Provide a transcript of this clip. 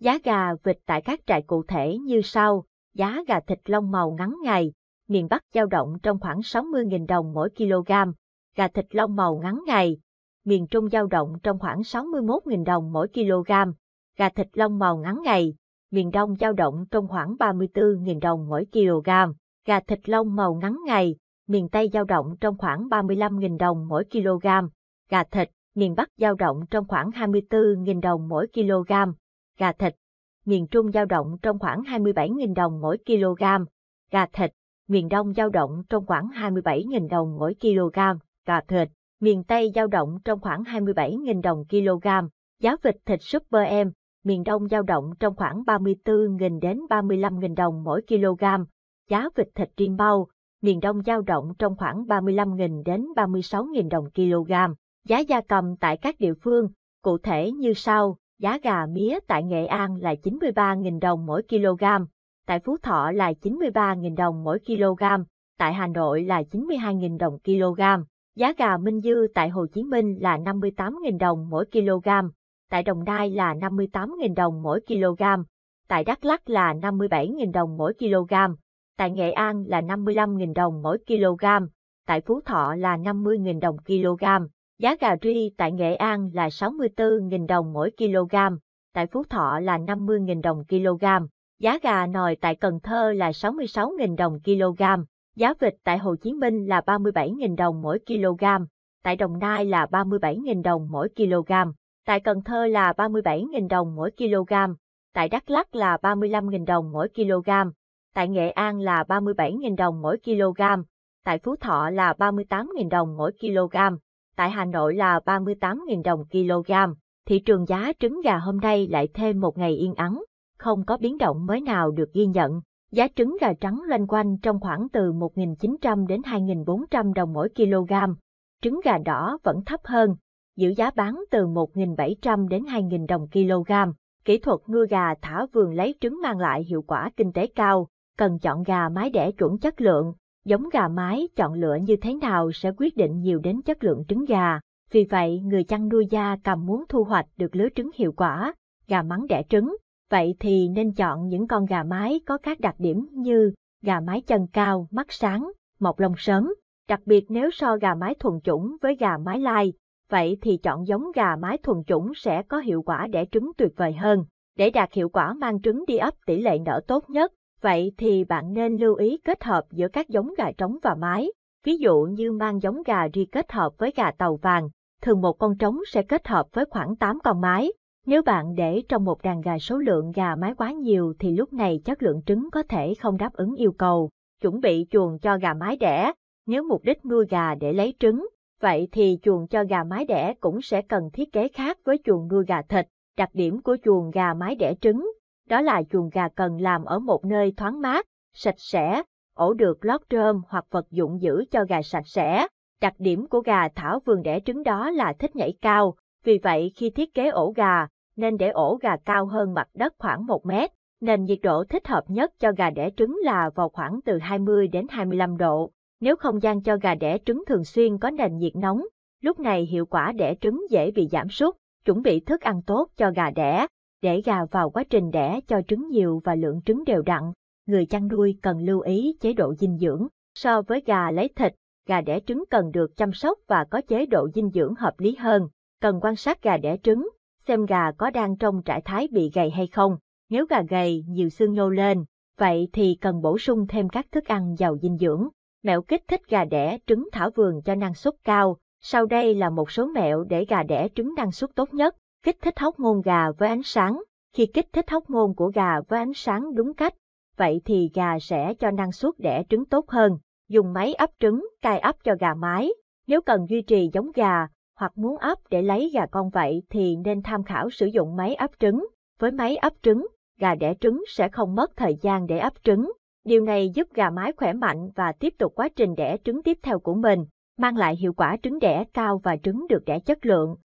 Giá gà vịt tại các trại cụ thể như sau, giá gà thịt lông màu ngắn ngày, miền Bắc dao động trong khoảng 60.000 đồng mỗi kg, gà thịt lông màu ngắn ngày, miền Trung dao động trong khoảng 61.000 đồng mỗi kg, gà thịt lông màu ngắn ngày, miền Đông dao động trong khoảng 34.000 đồng mỗi kg, gà thịt lông màu ngắn ngày, miền Tây dao động trong khoảng 35.000 đồng mỗi kg, gà thịt, miền Bắc dao động trong khoảng 24.000 đồng mỗi kg, gà thịt, miền Trung dao động trong khoảng 27.000 đồng mỗi kg, gà thịt, miền Đông dao động trong khoảng 27.000 đồng mỗi kg, gà thịt, miền Tây dao động trong khoảng 27.000 đồng kg, giá vịt thịt Super Em, miền Đông dao động trong khoảng 34.000 đến 35.000 đồng mỗi kg, giá vịt thịt riêng bao, miền Đông dao động trong khoảng 35.000 đến 36.000 đồng kg, giá gia cầm tại các địa phương, cụ thể như sau. Giá gà mía tại Nghệ An là 93.000 đồng mỗi kg, tại Phú Thọ là 93.000 đồng mỗi kg, tại Hà Nội là 92.000 đồng kg. Giá gà Minh Dư tại Hồ Chí Minh là 58.000 đồng mỗi kg, tại Đồng Nai là 58.000 đồng mỗi kg, tại Đắk Lắk là 57.000 đồng mỗi kg, tại Nghệ An là 55.000 đồng mỗi kg, tại Phú Thọ là 50.000 đồng kg. Giá gà ri tại Nghệ An là 64.000 đồng mỗi kg, tại Phú Thọ là 50.000 đồng kg, giá gà nồi tại Cần Thơ là 66.000 đồng kg, giá vịt tại Hồ Chí Minh là 37.000 đồng mỗi kg, tại Đồng Nai là 37.000 đồng mỗi kg, tại Cần Thơ là 37.000 đồng mỗi kg, tại Đắk Lắk là 35.000 đồng mỗi kg, tại Nghệ An là 37.000 đồng mỗi kg, tại Phú Thọ là 38.000 đồng mỗi kg tại Hà Nội là 38.000 đồng kg. Thị trường giá trứng gà hôm nay lại thêm một ngày yên ắng, không có biến động mới nào được ghi nhận. Giá trứng gà trắng loanh quanh trong khoảng từ 1.900 đến 2.400 đồng mỗi kg. Trứng gà đỏ vẫn thấp hơn, giữ giá bán từ 1.700 đến 2.000 đồng kg. Kỹ thuật nuôi gà thả vườn lấy trứng mang lại hiệu quả kinh tế cao, cần chọn gà mái đẻ chuẩn chất lượng, Giống gà mái chọn lựa như thế nào sẽ quyết định nhiều đến chất lượng trứng gà. Vì vậy, người chăn nuôi da cầm muốn thu hoạch được lứa trứng hiệu quả, gà mắng đẻ trứng. Vậy thì nên chọn những con gà mái có các đặc điểm như gà mái chân cao, mắt sáng, mọc lông sớm. Đặc biệt nếu so gà mái thuần chủng với gà mái lai, vậy thì chọn giống gà mái thuần chủng sẽ có hiệu quả đẻ trứng tuyệt vời hơn. Để đạt hiệu quả mang trứng đi ấp tỷ lệ nở tốt nhất, Vậy thì bạn nên lưu ý kết hợp giữa các giống gà trống và mái, ví dụ như mang giống gà ri kết hợp với gà tàu vàng, thường một con trống sẽ kết hợp với khoảng 8 con mái. Nếu bạn để trong một đàn gà số lượng gà mái quá nhiều thì lúc này chất lượng trứng có thể không đáp ứng yêu cầu. Chuẩn bị chuồng cho gà mái đẻ, nếu mục đích nuôi gà để lấy trứng, vậy thì chuồng cho gà mái đẻ cũng sẽ cần thiết kế khác với chuồng nuôi gà thịt. Đặc điểm của chuồng gà mái đẻ trứng đó là chuồng gà cần làm ở một nơi thoáng mát, sạch sẽ, ổ được lót rơm hoặc vật dụng giữ cho gà sạch sẽ. Đặc điểm của gà thảo vườn đẻ trứng đó là thích nhảy cao, vì vậy khi thiết kế ổ gà, nên để ổ gà cao hơn mặt đất khoảng 1 mét. Nền nhiệt độ thích hợp nhất cho gà đẻ trứng là vào khoảng từ 20 đến 25 độ. Nếu không gian cho gà đẻ trứng thường xuyên có nền nhiệt nóng, lúc này hiệu quả đẻ trứng dễ bị giảm sút. Chuẩn bị thức ăn tốt cho gà đẻ, để gà vào quá trình đẻ cho trứng nhiều và lượng trứng đều đặn. Người chăn nuôi cần lưu ý chế độ dinh dưỡng. So với gà lấy thịt, gà đẻ trứng cần được chăm sóc và có chế độ dinh dưỡng hợp lý hơn. Cần quan sát gà đẻ trứng, xem gà có đang trong trạng thái bị gầy hay không. Nếu gà gầy, nhiều xương nhô lên, vậy thì cần bổ sung thêm các thức ăn giàu dinh dưỡng. Mẹo kích thích gà đẻ trứng thảo vườn cho năng suất cao. Sau đây là một số mẹo để gà đẻ trứng năng suất tốt nhất kích thích hóc môn gà với ánh sáng. Khi kích thích hóc môn của gà với ánh sáng đúng cách, vậy thì gà sẽ cho năng suất đẻ trứng tốt hơn. Dùng máy ấp trứng, cài ấp cho gà mái. Nếu cần duy trì giống gà, hoặc muốn ấp để lấy gà con vậy thì nên tham khảo sử dụng máy ấp trứng. Với máy ấp trứng, gà đẻ trứng sẽ không mất thời gian để ấp trứng. Điều này giúp gà mái khỏe mạnh và tiếp tục quá trình đẻ trứng tiếp theo của mình, mang lại hiệu quả trứng đẻ cao và trứng được đẻ chất lượng.